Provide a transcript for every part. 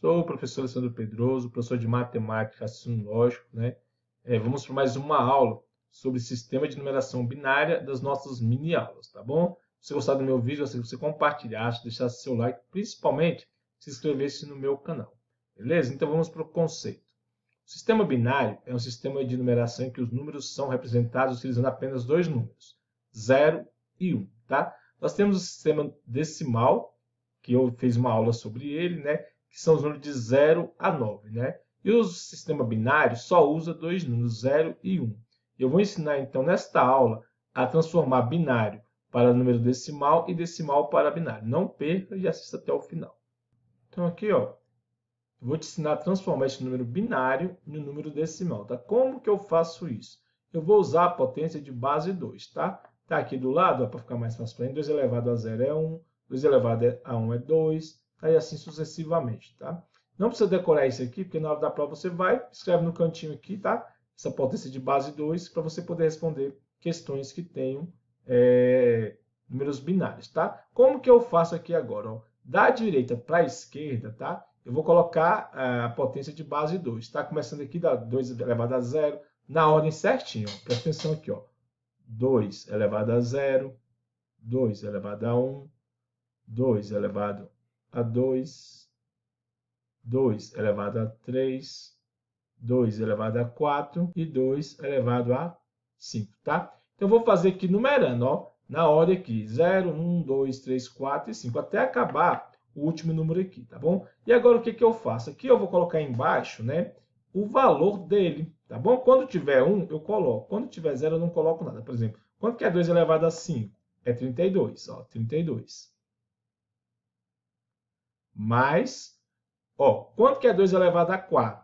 Sou o professor Alessandro Pedroso, professor de matemática, raciocínio lógico, né? É, vamos para mais uma aula sobre sistema de numeração binária das nossas mini aulas, tá bom? Se você gostar do meu vídeo, se você compartilhasse, deixasse seu like, principalmente se inscrevesse no meu canal. Beleza? Então vamos para o conceito. O sistema binário é um sistema de numeração em que os números são representados utilizando apenas dois números, 0 e 1, um, tá? Nós temos o sistema decimal, que eu fiz uma aula sobre ele, né? que são os números de 0 a 9, né? E o sistema binário só usa dois números, 0 e 1. Eu vou ensinar, então, nesta aula, a transformar binário para número decimal e decimal para binário. Não perca e assista até o final. Então, aqui, ó, eu vou te ensinar a transformar este número binário no número decimal, tá? Como que eu faço isso? Eu vou usar a potência de base 2, tá? Tá aqui do lado, para ficar mais fácil para mim, 2 elevado a 0 é 1, 2 elevado a 1 é 2, aí assim sucessivamente, tá? Não precisa decorar isso aqui, porque na hora da prova você vai, escreve no cantinho aqui, tá? Essa potência de base 2, para você poder responder questões que tenham é, números binários, tá? Como que eu faço aqui agora? Ó? Da direita para a esquerda, tá? Eu vou colocar é, a potência de base 2, tá? Começando aqui da 2 elevado a 0, na ordem certinha, ó. Presta atenção aqui, ó. 2 elevado a 0, 2 elevado a 1, 2 elevado a a 2, 2 elevado a 3, 2 elevado a 4 e 2 elevado a 5, tá? Então, eu vou fazer aqui numerando, ó, na ordem aqui, 0, 1, 2, 3, 4 e 5, até acabar o último número aqui, tá bom? E agora, o que, que eu faço? Aqui eu vou colocar embaixo, né, o valor dele, tá bom? Quando tiver 1, eu coloco. Quando tiver 0, eu não coloco nada. Por exemplo, quanto que é 2 elevado a 5? É 32, ó, 32 mais, ó, quanto que é 2 elevado a 4?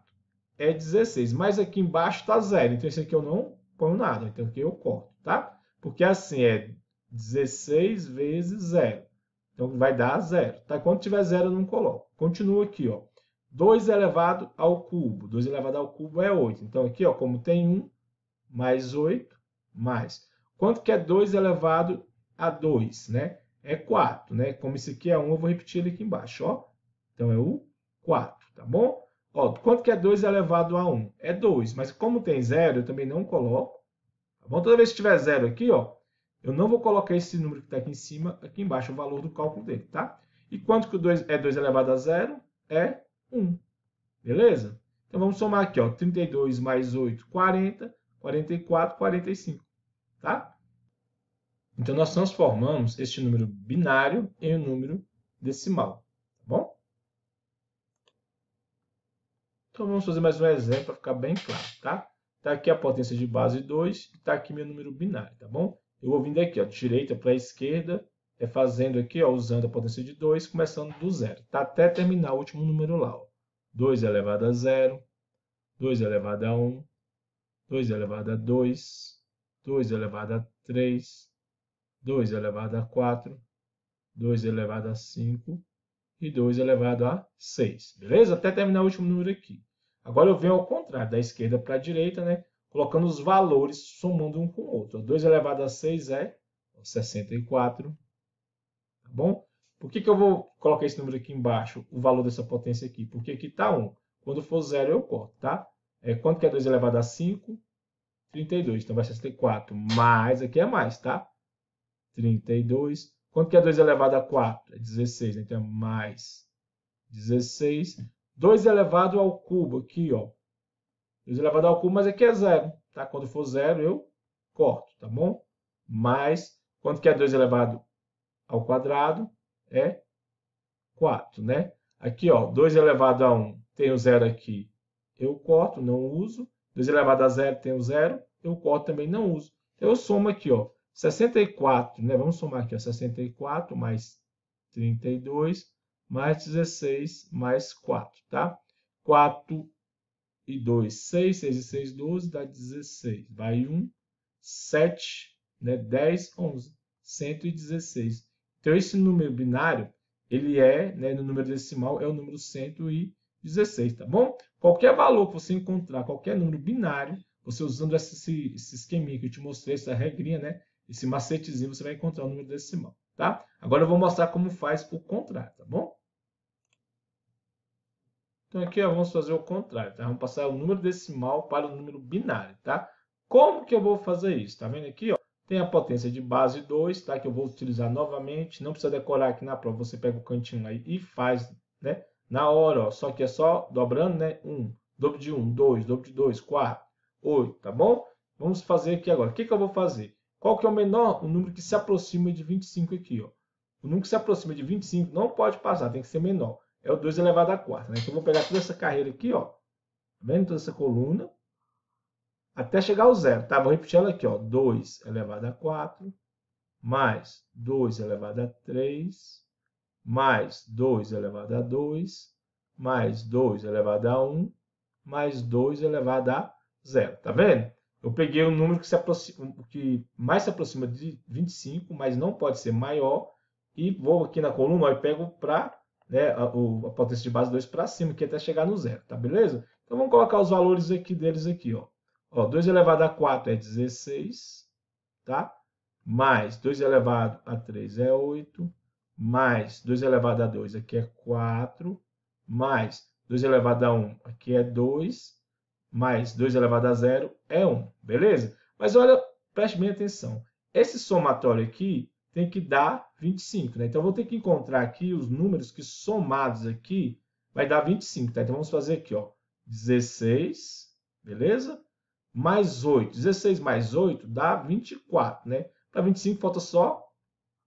É 16, mas aqui embaixo está zero, então esse aqui eu não ponho nada, então aqui eu corto, tá? Porque assim é 16 vezes zero, então vai dar zero, tá? Quando tiver zero eu não coloco. Continua aqui, ó, 2 elevado ao cubo, 2 elevado ao cubo é 8, então aqui, ó, como tem 1, mais 8, mais. Quanto que é 2 elevado a 2, né? É 4, né? Como esse aqui é 1, eu vou repetir ele aqui embaixo, ó. Então é o 4, tá bom? Ó, quanto que é 2 elevado a 1? É 2, mas como tem 0, eu também não coloco. Tá bom? Toda vez que tiver 0 aqui, ó, eu não vou colocar esse número que está aqui em cima, aqui embaixo, o valor do cálculo dele, tá? E quanto que 2 é 2 elevado a 0? É 1. Beleza? Então vamos somar aqui, ó, 32 mais 8, 40, 44, 45, tá? Então nós transformamos este número binário em um número decimal, tá bom? Então vamos fazer mais um exemplo para ficar bem claro, tá? Está aqui a potência de base 2 e está aqui meu número binário, tá bom? Eu vou vindo aqui, ó, direita para a esquerda, é fazendo aqui, ó, usando a potência de 2, começando do zero, tá? Até terminar o último número lá, ó. 2 elevado a 0, 2 elevado a 1, 2 elevado a 2, 2 elevado a 3, 2 elevado a 4, 2 elevado a 5 e 2 elevado a 6, beleza? Até terminar o último número aqui. Agora eu venho ao contrário, da esquerda para a direita, né? colocando os valores, somando um com o outro. 2 elevado a 6 é 64. Tá bom? Por que, que eu vou colocar esse número aqui embaixo, o valor dessa potência aqui? Porque aqui está 1. Quando for 0, eu corto, tá? É, quanto que é 2 elevado a 5? 32. Então vai ser 64. Mais, aqui é mais, tá? 32. Quanto que é 2 elevado a 4? É 16. Então é mais 16. 2 elevado ao cubo aqui, ó. 2 elevado ao cubo, mas aqui é zero, tá? Quando for zero, eu corto, tá bom? Mais, quanto que é 2 elevado ao quadrado? É 4, né? Aqui, ó, 2 elevado a 1, tem o zero aqui, eu corto, não uso. 2 elevado a zero, o zero, eu corto também, não uso. Então, eu somo aqui, ó, 64, né? Vamos somar aqui, ó, 64 mais 32 mais 16, mais 4, tá? 4 e 2, 6, 6 e 6, 12, dá 16. Vai 1, 7, né? 10, 11, 116. Então, esse número binário, ele é, né, no número decimal, é o número 116, tá bom? Qualquer valor que você encontrar, qualquer número binário, você usando esse, esse esqueminha que eu te mostrei, essa regrinha, né? Esse macetezinho, você vai encontrar o número decimal, tá? Agora eu vou mostrar como faz o contrário, tá bom? Então aqui ó, vamos fazer o contrário, tá? Vamos passar o número decimal para o número binário, tá? Como que eu vou fazer isso? Tá vendo aqui, ó? Tem a potência de base 2, tá? Que eu vou utilizar novamente. Não precisa decorar aqui na prova. Você pega o cantinho aí e faz, né? Na hora, ó. Só que é só dobrando, né? 1, um, dobro de 1, um, 2, dobro de 2, 4, 8, tá bom? Vamos fazer aqui agora. O que, que eu vou fazer? Qual que é o menor? O número que se aproxima de 25 aqui, ó. O número que se aproxima de 25 não pode passar, tem que ser menor é o 2 elevado à quarta. Né? Então, eu vou pegar toda essa carreira aqui, ó, tá vendo toda essa coluna, até chegar ao zero, tá? Vou repetir ela aqui, ó, 2 elevado a 4, mais 2 elevado a 3, mais 2 elevado a 2, mais 2 elevado a 1, mais 2 elevado a 0, tá vendo? Eu peguei o um número que, se aproxima, que mais se aproxima de 25, mas não pode ser maior, e vou aqui na coluna e pego para né, a, a potência de base 2 para cima, que é até chegar no zero, tá beleza? Então vamos colocar os valores aqui deles aqui, ó. ó 2 elevado a 4 é 16, tá? Mais 2 elevado a 3 é 8, mais 2 elevado a 2 aqui é 4, mais 2 elevado a 1 aqui é 2, mais 2 elevado a 0 é 1, beleza? Mas olha, preste bem atenção. Esse somatório aqui, tem que dar 25, né? Então, vou ter que encontrar aqui os números que somados aqui vai dar 25, tá? Então, vamos fazer aqui, ó, 16, beleza? Mais 8, 16 mais 8 dá 24, né? Para 25 falta só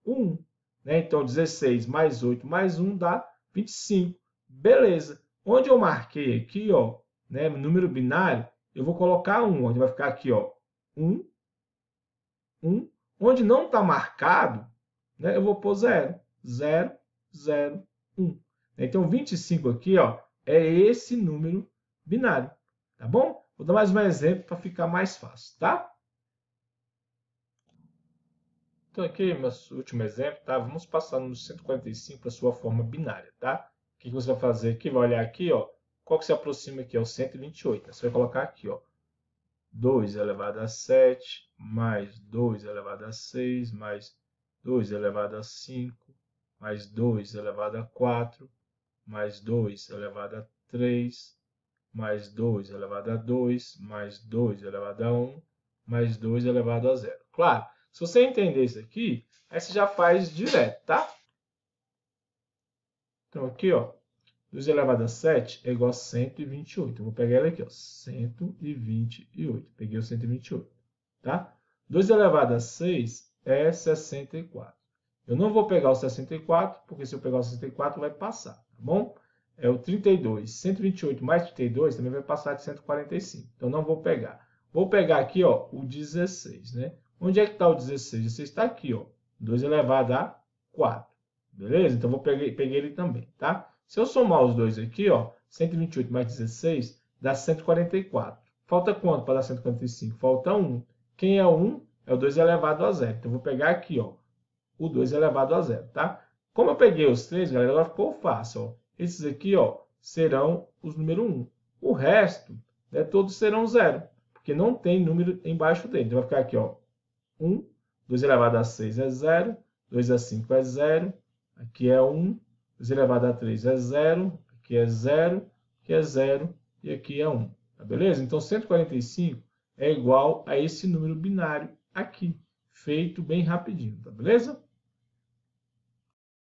1, né? Então, 16 mais 8 mais 1 dá 25, beleza? Onde eu marquei aqui, ó, né, número binário, eu vou colocar 1, onde vai ficar aqui, ó, 1, 1, Onde não está marcado, né, eu vou pôr 0, 0, 0, 1. Então, 25 aqui ó, é esse número binário, tá bom? Vou dar mais um exemplo para ficar mais fácil, tá? Então, aqui nosso último exemplo, tá? Vamos passar no 145 para sua forma binária, tá? O que você vai fazer aqui? Vai olhar aqui, ó. Qual que se aproxima aqui? É o 128. Você vai colocar aqui, ó. 2 elevado a 7, mais 2 elevado a 6, mais 2 elevado a 5, mais 2 elevado a 4, mais 2 elevado a 3, mais 2 elevado a 2, mais 2 elevado a 1, mais 2 elevado a 0. Claro, se você entender isso aqui, aí você já faz direto, tá? Então, aqui, ó, 2 elevado a 7 é igual a 128. Eu vou pegar ela aqui, ó, 128. Peguei o 128, tá? 2 elevado a 6 é 64. Eu não vou pegar o 64, porque se eu pegar o 64 vai passar, tá bom? É o 32. 128 mais 32 também vai passar de 145. Então não vou pegar. Vou pegar aqui, ó, o 16, né? Onde é que está o 16? O 16 está aqui, ó. 2 elevado a 4. Beleza? Então vou peguei, peguei ele também, tá? Se eu somar os dois aqui, ó, 128 mais 16 dá 144. Falta quanto para dar 145? Falta 1. Quem é 1? É o 2 elevado a zero. Então, eu vou pegar aqui, ó, o 2 elevado a zero, tá? Como eu peguei os três, galera, agora ficou fácil, ó. Esses aqui, ó, serão os número 1. O resto, né, todos serão zero, porque não tem número embaixo dele. Então, vai ficar aqui, ó, 1, 2 elevado a 6 é 0, 2 a 5 é 0, aqui é 1, 3 elevado a 3 é 0, é aqui é 0, aqui é 0 e aqui é 1. Tá beleza? Então, 145 é igual a esse número binário aqui, feito bem rapidinho, tá beleza?